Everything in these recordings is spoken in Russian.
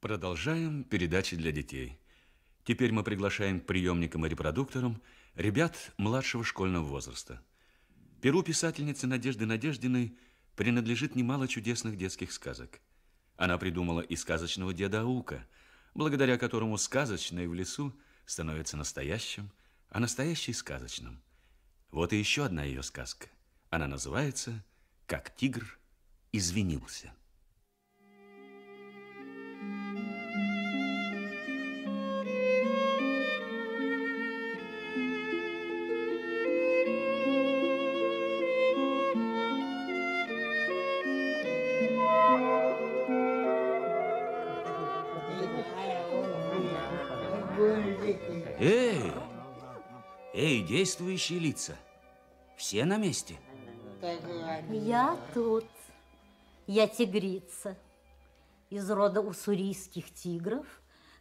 Продолжаем передачи для детей. Теперь мы приглашаем к приемникам и репродукторам ребят младшего школьного возраста. Перу писательницы Надежды Надеждиной принадлежит немало чудесных детских сказок. Она придумала и сказочного деда Аука, благодаря которому сказочное в лесу становится настоящим, а настоящий сказочным. Вот и еще одна ее сказка. Она называется «Как тигр извинился». действующие лица. Все на месте? Я тут. Я тигрица из рода уссурийских тигров,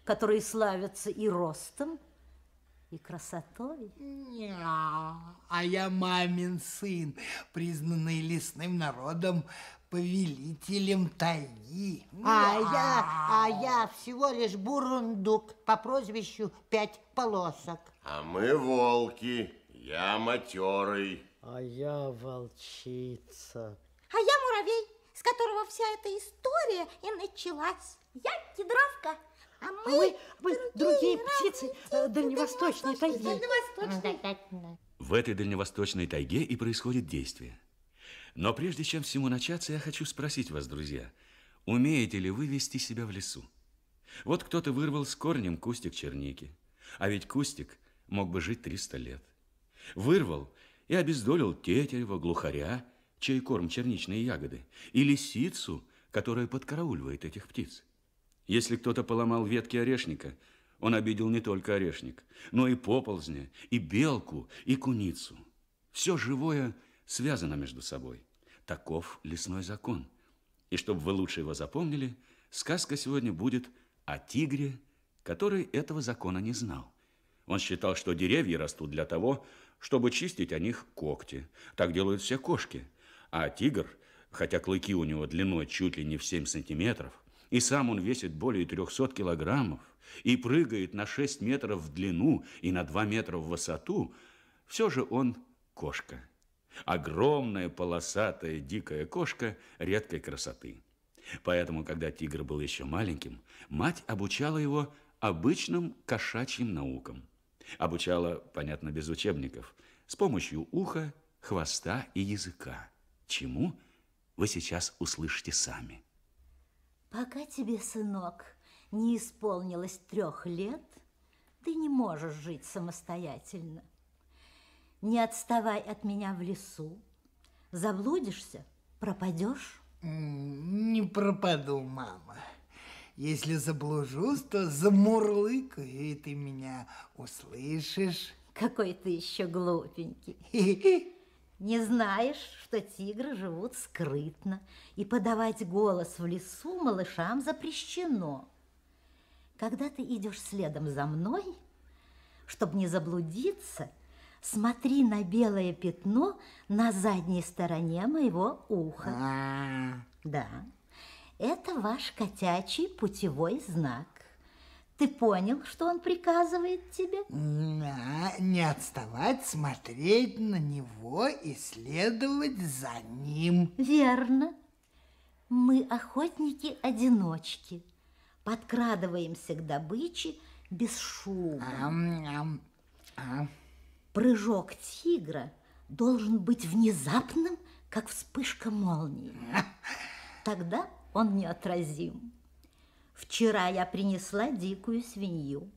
которые славятся и ростом, и красотой. А я мамин сын, признанный лесным народом повелителем тайги. А я, а я всего лишь бурундук по прозвищу Пять Полосок. А мы волки, я матерый. А я волчица. А я муравей, с которого вся эта история и началась. Я кедровка, а мы, а мы, мы другие, другие птицы э, дальневосточной, дальневосточной тайги. В этой дальневосточной тайге и происходит действие. Но прежде чем всему начаться, я хочу спросить вас, друзья, умеете ли вы вести себя в лесу? Вот кто-то вырвал с корнем кустик черники. А ведь кустик мог бы жить 300 лет. Вырвал и обездолил тетерева, глухаря, чей корм черничные ягоды, и лисицу, которая подкарауливает этих птиц. Если кто-то поломал ветки орешника, он обидел не только орешник, но и поползня, и белку, и куницу. Все живое связано между собой. Таков лесной закон. И чтобы вы лучше его запомнили, сказка сегодня будет о тигре, который этого закона не знал. Он считал, что деревья растут для того, чтобы чистить о них когти. Так делают все кошки. А тигр, хотя клыки у него длиной чуть ли не в 7 сантиметров, и сам он весит более 300 килограммов, и прыгает на 6 метров в длину и на 2 метра в высоту, все же он кошка. Огромная полосатая дикая кошка редкой красоты. Поэтому, когда тигр был еще маленьким, мать обучала его обычным кошачьим наукам. Обучала, понятно, без учебников, с помощью уха, хвоста и языка. Чему вы сейчас услышите сами. Пока тебе, сынок, не исполнилось трех лет, ты не можешь жить самостоятельно. Не отставай от меня в лесу. Заблудишься, пропадешь. Не пропаду, мама. Если заблужусь, то замурлыкаю, и ты меня услышишь. Какой ты еще глупенький. Не знаешь, что тигры живут скрытно, и подавать голос в лесу малышам запрещено. Когда ты идешь следом за мной, чтобы не заблудиться, смотри на белое пятно на задней стороне моего уха. А -а -а. Да. Это ваш котячий путевой знак. Ты понял, что он приказывает тебе? Да, не отставать, смотреть на него и следовать за ним. Верно. Мы охотники-одиночки. Подкрадываемся к добыче без шума. А? Прыжок тигра должен быть внезапным, как вспышка молнии. Тогда он неотразим. Вчера я принесла дикую свинью.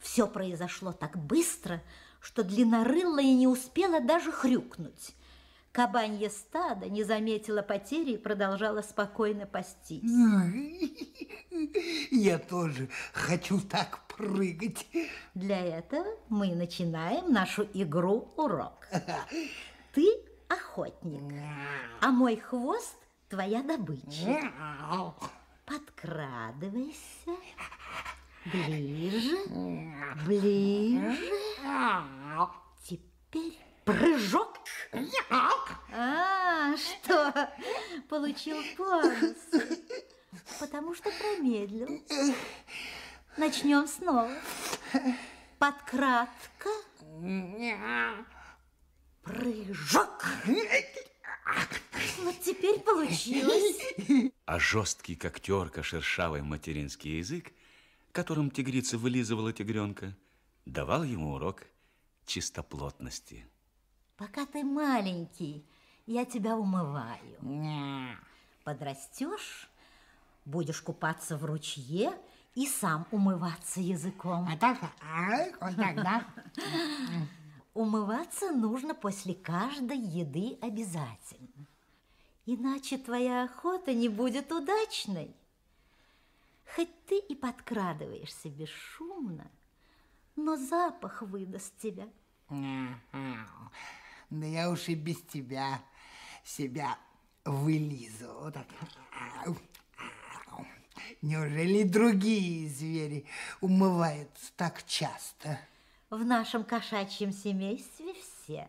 Все произошло так быстро, что длиннорылая не успела даже хрюкнуть. Кабанье стадо не заметило потери и продолжало спокойно пастись. Я тоже хочу так прыгать. Для этого мы начинаем нашу игру-урок. Ты охотник, а мой хвост твоя добыча. Подкрадывайся. Ближе, ближе. Теперь прыжок. А, что? Получил бонус. Потому что промедлил. Начнем снова. Подкрадка. Прыжок. Вот теперь получилось. А жесткий, как терка, шершавый материнский язык, которым тигрица вылизывала тигренка, давал ему урок чистоплотности. Пока ты маленький, я тебя умываю. Ня. Подрастешь, будешь купаться в ручье и сам умываться языком. А так, а, вот так, да? Умываться нужно после каждой еды обязательно. Иначе твоя охота не будет удачной. Хоть ты и подкрадываешься бесшумно, но запах выдаст тебя. Да я уж и без тебя себя вылизу. Вот Неужели другие звери умываются так часто? в нашем кошачьем семействе все.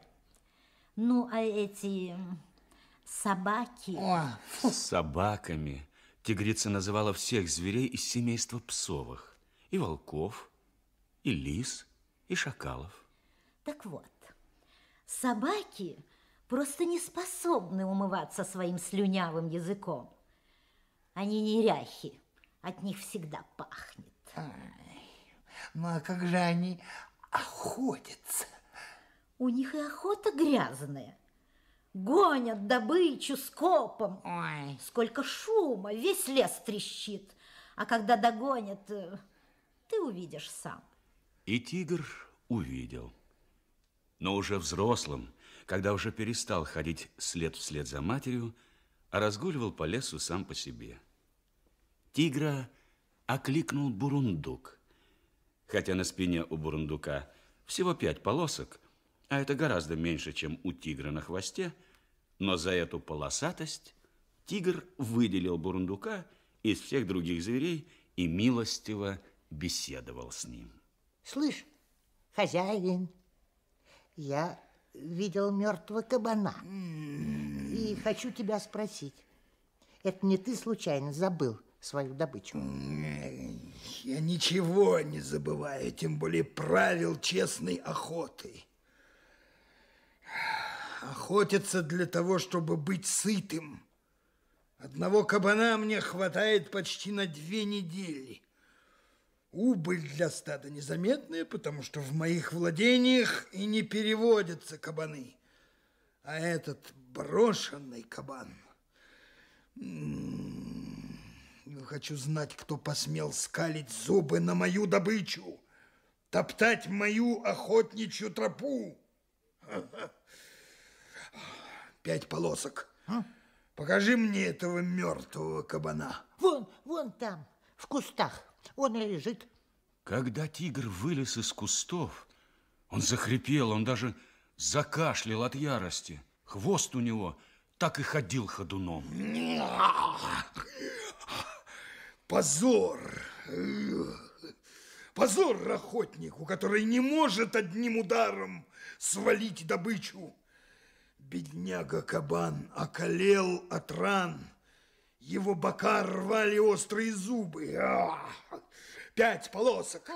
Ну, а эти собаки... О, собаками тигрица называла всех зверей из семейства псовых. И волков, и лис, и шакалов. Так вот, собаки просто не способны умываться своим слюнявым языком. Они неряхи, от них всегда пахнет. Ай, ну а как же они охотятся. У них и охота грязная. Гонят добычу скопом. Ой. Сколько шума, весь лес трещит. А когда догонят, э, ты увидишь сам. И тигр увидел. Но уже взрослым, когда уже перестал ходить след вслед за матерью, а разгуливал по лесу сам по себе. Тигра окликнул бурундук хотя на спине у бурундука всего пять полосок, а это гораздо меньше, чем у тигра на хвосте, но за эту полосатость тигр выделил бурундука из всех других зверей и милостиво беседовал с ним. Слышь, хозяин, я видел мертвого кабана и хочу тебя спросить, это не ты случайно забыл свою добычу? я ничего не забываю, тем более правил честной охоты. Охотиться для того, чтобы быть сытым. Одного кабана мне хватает почти на две недели. Убыль для стада незаметная, потому что в моих владениях и не переводятся кабаны. А этот брошенный кабан хочу знать, кто посмел скалить зубы на мою добычу, топтать мою охотничью тропу. Пять полосок. А? Покажи мне этого мертвого кабана. Вон, вон там, в кустах. Он и лежит. Когда тигр вылез из кустов, он захрипел, он даже закашлял от ярости. Хвост у него так и ходил ходуном. Позор! Позор охотнику, который не может одним ударом свалить добычу. Бедняга кабан околел от ран. Его бока рвали острые зубы. А, пять полосок.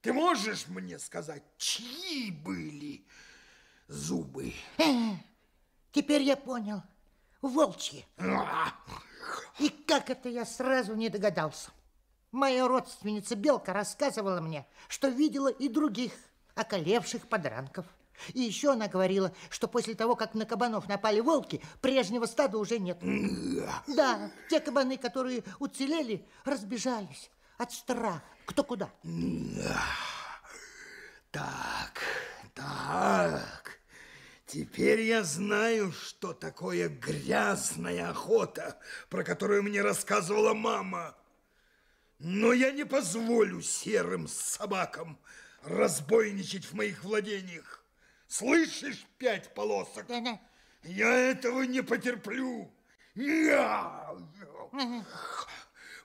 Ты можешь мне сказать, чьи были зубы? Э, теперь я понял. Волчьи. А, и как это я сразу не догадался? Моя родственница Белка рассказывала мне, что видела и других околевших подранков. И еще она говорила, что после того, как на кабанов напали волки, прежнего стада уже нет. Да, те кабаны, которые уцелели, разбежались от страха. Кто куда? Так, так. Теперь я знаю, что такое грязная охота, про которую мне рассказывала мама. Но я не позволю серым собакам разбойничать в моих владениях. Слышишь, пять полосок? Да, да. Я этого не потерплю. Я...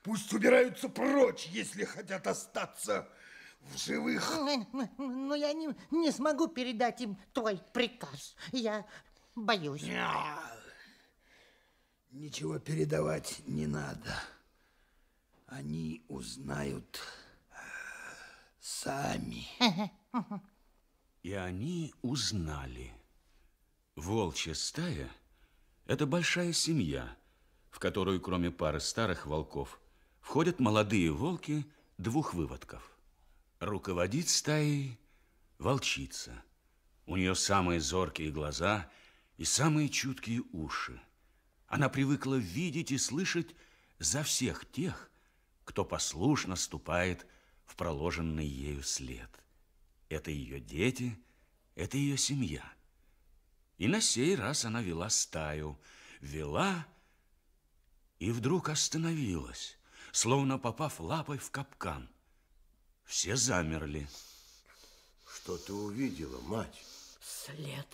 Пусть убираются прочь, если хотят остаться в живых. Но ну, ну, ну, я не, не смогу передать им твой приказ. Я боюсь. Ничего передавать не надо. Они узнают э, сами. И они узнали. Волчья стая – это большая семья, в которую, кроме пары старых волков, входят молодые волки двух выводков – Руководит стаей волчица. У нее самые зоркие глаза и самые чуткие уши. Она привыкла видеть и слышать за всех тех, кто послушно ступает в проложенный ею след. Это ее дети, это ее семья. И на сей раз она вела стаю, вела и вдруг остановилась, словно попав лапой в капкан – все замерли. Что ты увидела, мать? След,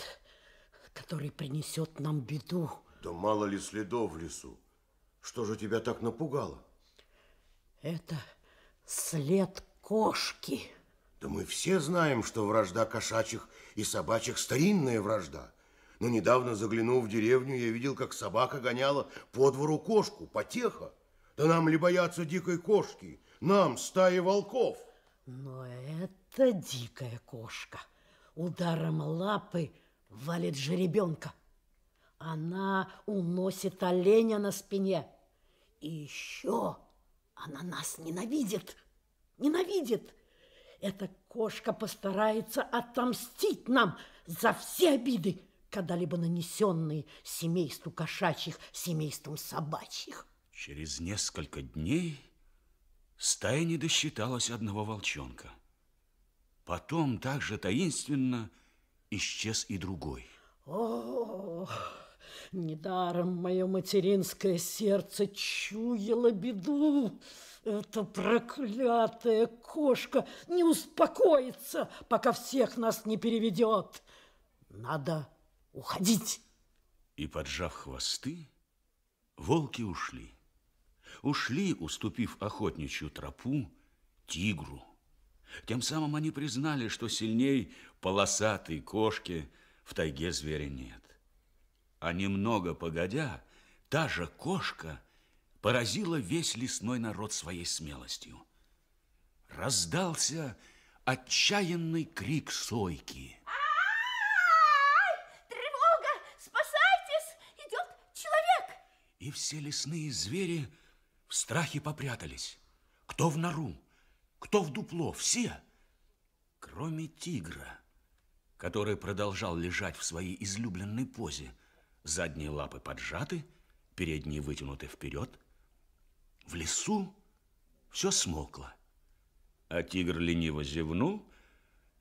который принесет нам беду. Да мало ли следов в лесу. Что же тебя так напугало? Это след кошки. Да мы все знаем, что вражда кошачьих и собачьих старинная вражда. Но недавно заглянув в деревню, я видел, как собака гоняла по двору кошку, потеха. Да нам ли бояться дикой кошки? Нам, стаи волков. Но это дикая кошка. Ударом лапы валит жеребенка. Она уносит оленя на спине. И еще она нас ненавидит. Ненавидит. Эта кошка постарается отомстить нам за все обиды, когда-либо нанесенные семейству кошачьих, семейством собачьих. Через несколько дней Стая не досчиталась одного волчонка. Потом также таинственно исчез и другой. О, недаром мое материнское сердце чуяло беду. Эта проклятая кошка не успокоится, пока всех нас не переведет. Надо уходить. И, поджав хвосты, волки ушли ушли, уступив охотничью тропу, тигру. Тем самым они признали, что сильней полосатой кошки в тайге зверя нет. А немного погодя, та же кошка поразила весь лесной народ своей смелостью. Раздался отчаянный крик сойки. Тревога! Спасайтесь! Идет человек! И все лесные звери Страхи попрятались. Кто в нору, кто в дупло, все, кроме тигра, который продолжал лежать в своей излюбленной позе. Задние лапы поджаты, передние вытянуты вперед. В лесу все смолкло. А тигр лениво зевнул,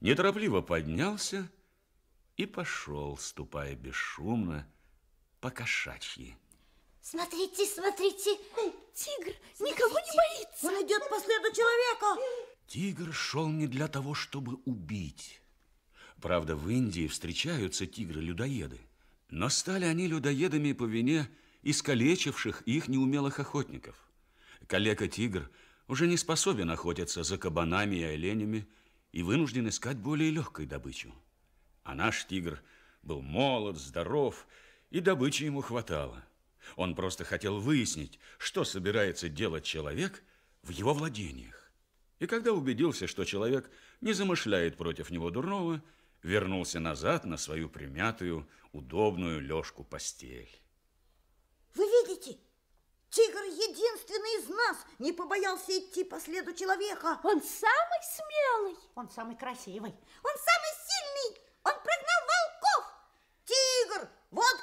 неторопливо поднялся и пошел, ступая бесшумно, по кошачьи. Смотрите, смотрите. Тигр смотрите. никого не боится. Он идет по следу человека. Тигр шел не для того, чтобы убить. Правда, в Индии встречаются тигры-людоеды. Но стали они людоедами по вине искалечивших их неумелых охотников. Калека-тигр уже не способен охотиться за кабанами и оленями и вынужден искать более легкой добычу. А наш тигр был молод, здоров, и добычи ему хватало – он просто хотел выяснить, что собирается делать человек в его владениях. И когда убедился, что человек не замышляет против него дурного, вернулся назад на свою примятую, удобную лёжку постель. Вы видите? Тигр единственный из нас не побоялся идти по следу человека. Он самый смелый. Он самый красивый. Он самый сильный. Он прогнал волков. Тигр, вот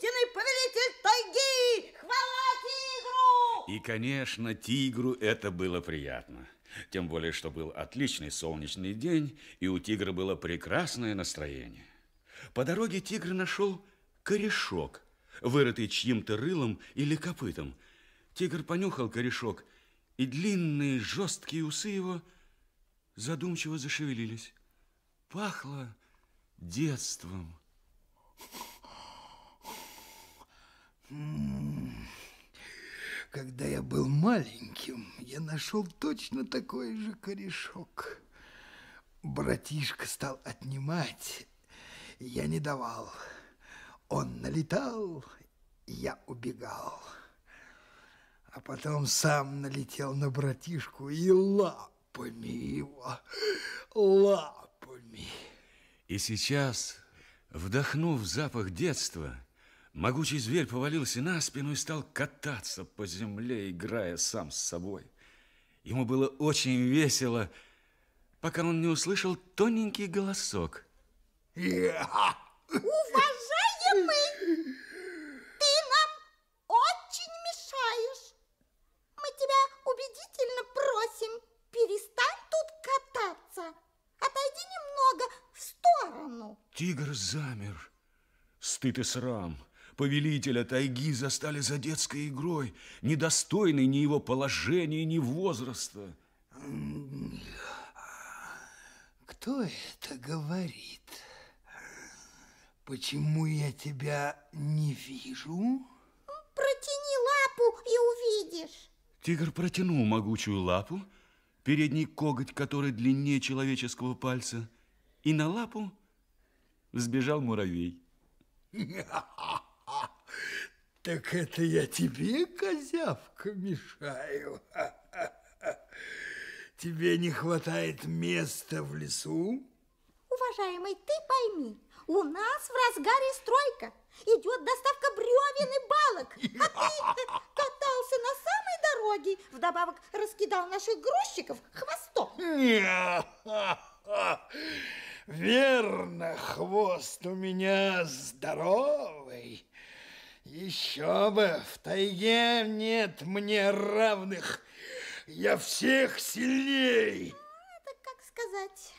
истинный повелитель тайги! Хвала тигру! И, конечно, тигру это было приятно. Тем более, что был отличный солнечный день, и у тигра было прекрасное настроение. По дороге тигр нашел корешок, вырытый чьим-то рылом или копытом. Тигр понюхал корешок, и длинные жесткие усы его задумчиво зашевелились. Пахло детством. Когда я был маленьким, я нашел точно такой же корешок. Братишка стал отнимать, я не давал. Он налетал, я убегал. А потом сам налетел на братишку и лапами его, лапами. И сейчас, вдохнув запах детства, Могучий зверь повалился на спину и стал кататься по земле, играя сам с собой. Ему было очень весело, пока он не услышал тоненький голосок. Уважаемый, ты нам очень мешаешь. Мы тебя убедительно просим, перестань тут кататься. Отойди немного в сторону. Тигр замер. Стыд и срам повелителя тайги застали за детской игрой, недостойной ни его положения, ни возраста. Кто это говорит? Почему я тебя не вижу? Протяни лапу и увидишь. Тигр протянул могучую лапу, передний коготь, который длиннее человеческого пальца, и на лапу сбежал муравей. Так это я тебе, козявка, мешаю. Тебе не хватает места в лесу? Уважаемый, ты пойми, у нас в разгаре стройка. Идет доставка бревен и балок. А ты катался на самой дороге. Вдобавок раскидал наших грузчиков хвостом. Верно, хвост у меня здоровый. Еще бы, в тайге нет мне равных. Я всех сильней. Это а, как сказать.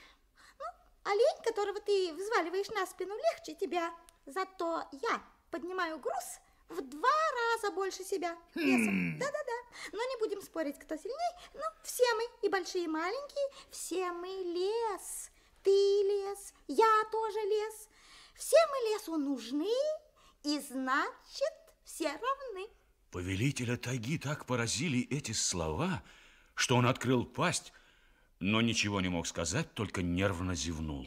Ну, олень, которого ты взваливаешь на спину, легче тебя. Зато я поднимаю груз в два раза больше себя весом. Хм. Да-да-да. Но не будем спорить, кто сильней. Ну, все мы, и большие, и маленькие, все мы лес. Ты лес, я тоже лес. Все мы лесу нужны и значит, все равны. Повелителя таги так поразили эти слова, что он открыл пасть, но ничего не мог сказать, только нервно зевнул.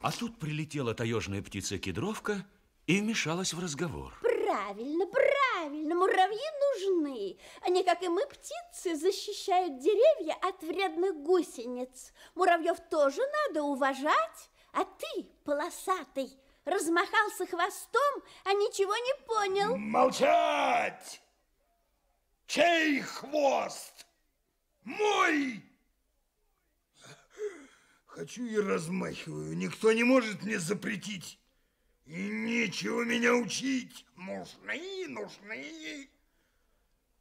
А тут прилетела таежная птица-кедровка и вмешалась в разговор. Правильно, правильно, муравьи нужны. Они, как и мы, птицы, защищают деревья от вредных гусениц. Муравьев тоже надо уважать, а ты, полосатый, размахался хвостом, а ничего не понял. Молчать! Чей хвост? Мой! Хочу и размахиваю. Никто не может мне запретить. И нечего меня учить. Нужны, нужны.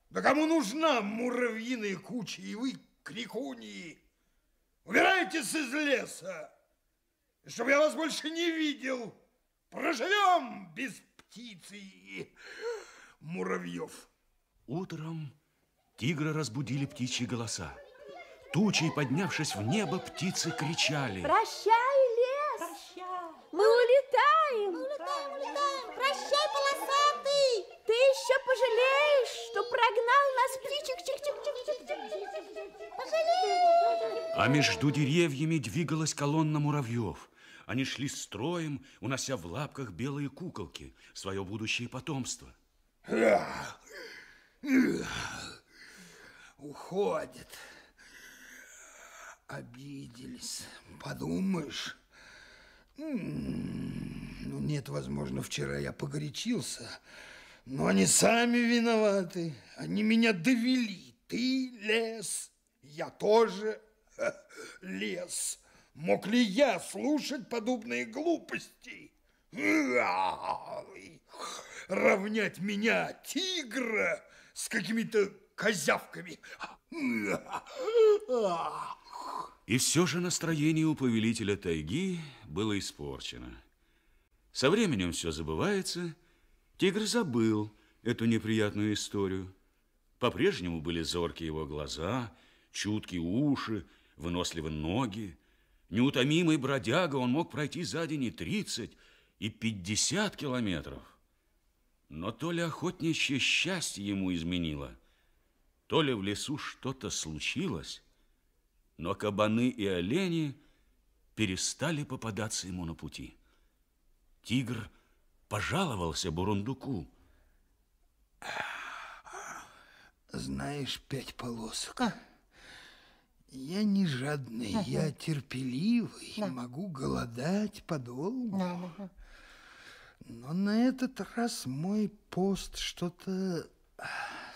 Да кому нужна муравьиные кучи и вы, крикуни? Убирайтесь из леса, чтобы я вас больше не видел. Проживем без птицы и муравьев. Утром тигра разбудили птичьи голоса. Тучей, поднявшись в небо, птицы кричали. Прощай, лес! Прощай! Мы улетаем! Мы улетаем, улетаем! Прощай, полосатый! Ты еще пожалеешь, что прогнал нас птичек чик чик чик чик чик Пожалеешь! А между деревьями двигалась колонна муравьев. Они шли строем, унося в лапках белые куколки, свое будущее потомство. Уходит. Обиделись. Подумаешь. М-м-м. Ну, нет, возможно, вчера я погорячился, но они сами виноваты. Они меня довели. Ты лес, я тоже лес. Мог ли я слушать подобные глупости? Равнять меня, тигра, с какими-то козявками. И все же настроение у повелителя тайги было испорчено. Со временем все забывается. Тигр забыл эту неприятную историю. По-прежнему были зоркие его глаза, чуткие уши, выносливы ноги. Неутомимый бродяга, он мог пройти за день и 30, и 50 километров. Но то ли охотничье счастье ему изменило, то ли в лесу что-то случилось, но кабаны и олени перестали попадаться ему на пути. Тигр пожаловался Бурундуку. Знаешь, пять полосок... А? Я не жадный, ага. я терпеливый, да. могу голодать подолгу. Да, да, Но на этот раз мой пост что-то а,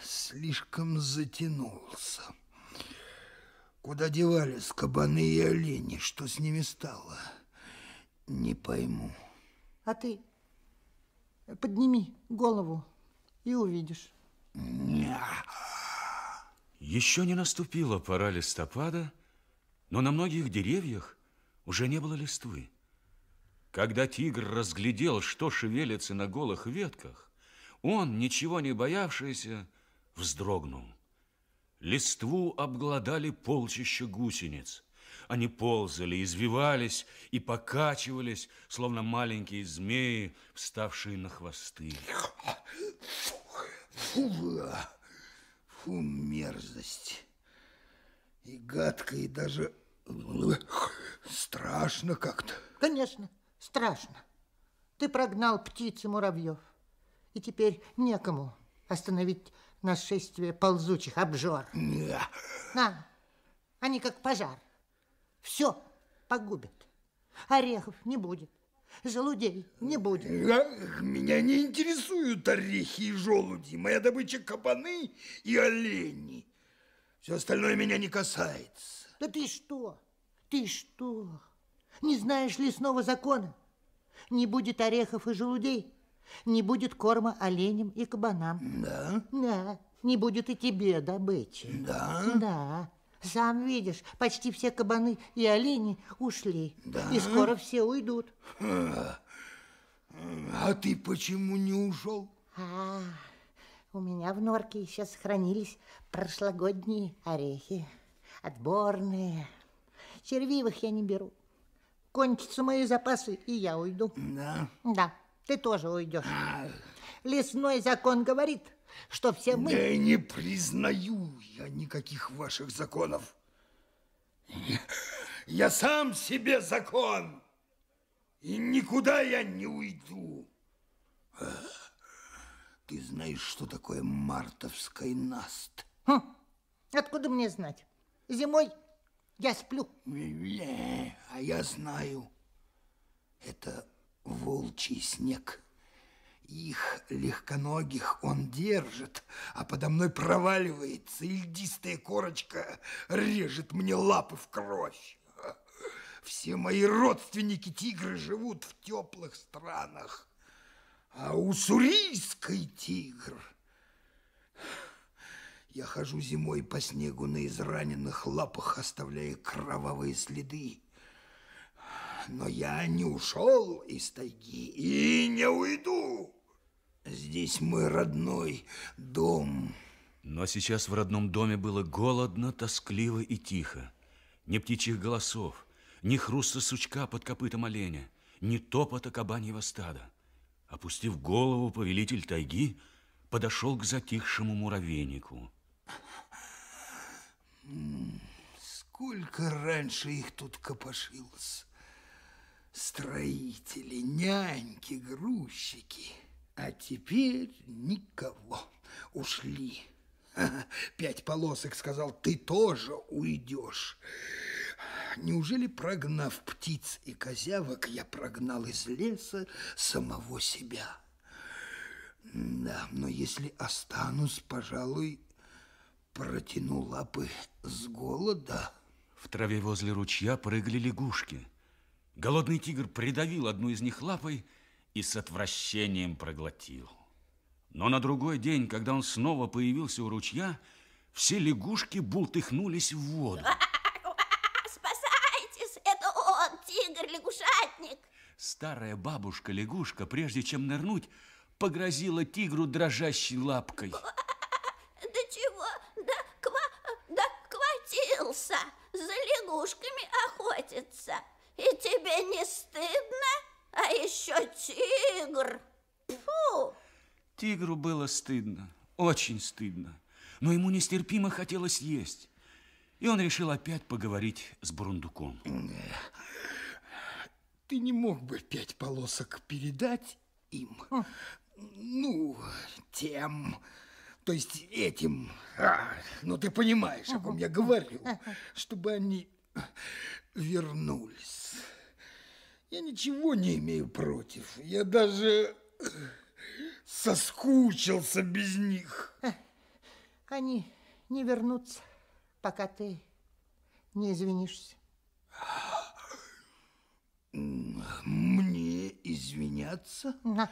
слишком затянулся. Куда девались кабаны и олени? Что с ними стало? Не пойму. А ты подними голову и увидишь. Ня. Еще не наступила пора листопада, но на многих деревьях уже не было листвы. Когда тигр разглядел, что шевелится на голых ветках, он, ничего не боявшийся, вздрогнул. Листву обглодали полчища гусениц. Они ползали, извивались и покачивались, словно маленькие змеи, вставшие на хвосты. Фу, фу, Фу, мерзость. И гадко, и даже э, страшно как-то. Конечно, страшно. Ты прогнал птиц и муравьев. И теперь некому остановить нашествие ползучих обжор. Не. На, они как пожар. Все погубят. Орехов не будет желудей не будет. Ах, меня не интересуют орехи и желуди. Моя добыча кабаны и олени. Все остальное меня не касается. Да ты что? Ты что? Не знаешь лесного закона? Не будет орехов и желудей, не будет корма оленям и кабанам. Да? Да, не будет и тебе добычи. Да? Да. Сам видишь, почти все кабаны и олени ушли. Да? И скоро все уйдут. А, а ты почему не ушел? А, у меня в норке еще сохранились прошлогодние орехи. Отборные. Червивых я не беру. Кончатся мои запасы, и я уйду. Да? Да, ты тоже уйдешь. А. Лесной закон говорит – что все мы... Да не признаю я никаких ваших законов. Я сам себе закон, и никуда я не уйду. Ты знаешь, что такое мартовский наст? Хм. Откуда мне знать? Зимой я сплю. Не, а я знаю. Это волчий снег. Их легконогих он держит, а подо мной проваливается, и льдистая корочка режет мне лапы в кровь. Все мои родственники-тигры живут в теплых странах, а уссурийский тигр... Я хожу зимой по снегу на израненных лапах, оставляя кровавые следы но я не ушел из тайги и не уйду. Здесь мой родной дом. Но сейчас в родном доме было голодно, тоскливо и тихо. Ни птичьих голосов, ни хруста сучка под копытом оленя, ни топота кабаньего стада. Опустив голову, повелитель тайги подошел к затихшему муравейнику. Сколько раньше их тут копошилось строители, няньки, грузчики. А теперь никого. Ушли. Пять полосок, сказал, ты тоже уйдешь. Неужели, прогнав птиц и козявок, я прогнал из леса самого себя? Да, но если останусь, пожалуй, протяну лапы с голода. В траве возле ручья прыгали лягушки – Голодный тигр придавил одну из них лапой и с отвращением проглотил. Но на другой день, когда он снова появился у ручья, все лягушки бултыхнулись в воду. Спасайтесь, это он, тигр-лягушатник. Старая бабушка-лягушка, прежде чем нырнуть, погрозила тигру дрожащей лапкой. Да чего? Да, ква... да хватился, за лягушками охотится. И тебе не стыдно? А еще тигр! Фу! Тигру было стыдно, очень стыдно. Но ему нестерпимо хотелось есть. И он решил опять поговорить с Бурундуком. Ты не мог бы пять полосок передать им? А. Ну, тем... То есть этим, а, ну ты понимаешь, о ком я говорю, чтобы они вернулись. Я ничего не имею против. Я даже соскучился без них. Они не вернутся, пока ты не извинишься. Мне извиняться? На.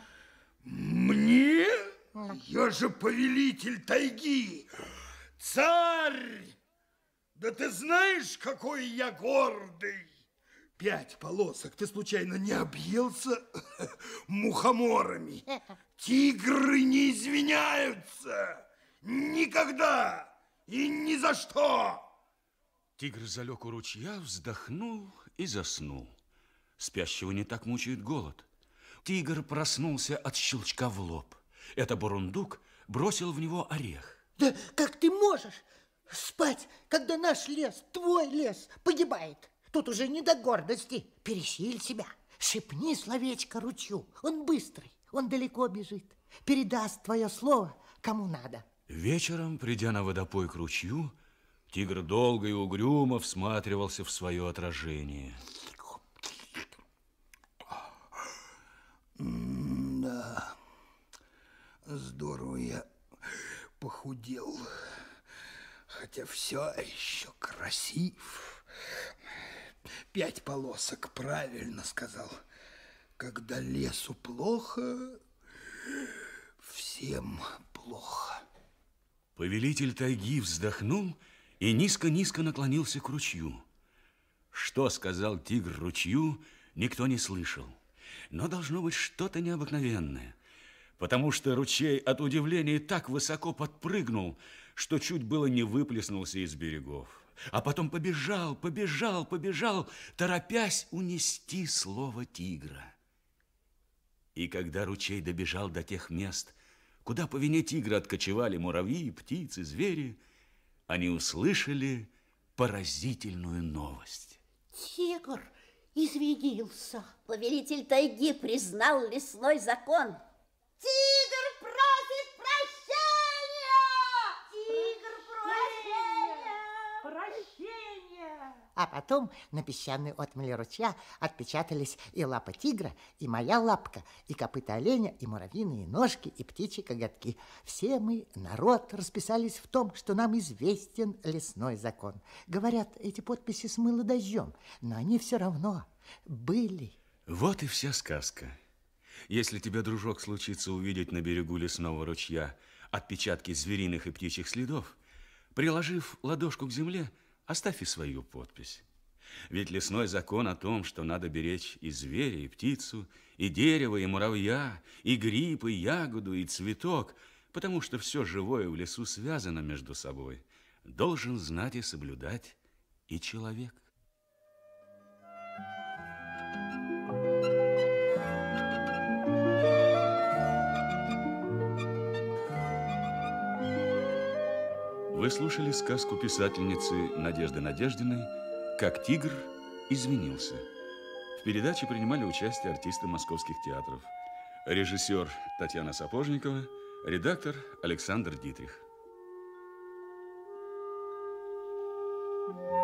Мне? На. Я же повелитель тайги, царь! Да ты знаешь, какой я гордый! Пять полосок. Ты случайно не объелся мухоморами? Тигры не извиняются! Никогда! И ни за что! Тигр залег у ручья, вздохнул и заснул. Спящего не так мучает голод. Тигр проснулся от щелчка в лоб. Это бурундук бросил в него орех. Да как ты можешь? Спать, когда наш лес, твой лес, погибает. Тут уже не до гордости. Пересиль себя. Шепни словечко ручью. Он быстрый, он далеко бежит. Передаст твое слово кому надо. Вечером, придя на водопой к ручью, тигр долго и угрюмо всматривался в свое отражение. хотя все еще красив. Пять полосок, правильно сказал. Когда лесу плохо, всем плохо. Повелитель тайги вздохнул и низко-низко наклонился к ручью. Что сказал тигр ручью, никто не слышал. Но должно быть что-то необыкновенное, потому что ручей от удивления так высоко подпрыгнул, что чуть было не выплеснулся из берегов. А потом побежал, побежал, побежал, торопясь унести слово тигра. И когда ручей добежал до тех мест, куда по вине тигра откочевали муравьи, птицы, звери, они услышали поразительную новость. Тигр извинился. Повелитель тайги признал лесной закон. Тигр! А потом на песчаной отмели ручья отпечатались и лапа тигра, и моя лапка, и копыта оленя, и муравьиные ножки, и птичьи коготки. Все мы, народ, расписались в том, что нам известен лесной закон. Говорят, эти подписи смыло дождем, но они все равно были. Вот и вся сказка. Если тебе, дружок, случится увидеть на берегу лесного ручья отпечатки звериных и птичьих следов, приложив ладошку к земле – Оставь и свою подпись. Ведь лесной закон о том, что надо беречь и зверя, и птицу, и дерево, и муравья, и гриб, и ягоду, и цветок, потому что все живое в лесу связано между собой, должен знать и соблюдать и человек. Вы слушали сказку писательницы Надежды Надеждиной «Как тигр изменился». В передаче принимали участие артисты московских театров. Режиссер Татьяна Сапожникова, редактор Александр Дитрих. thank you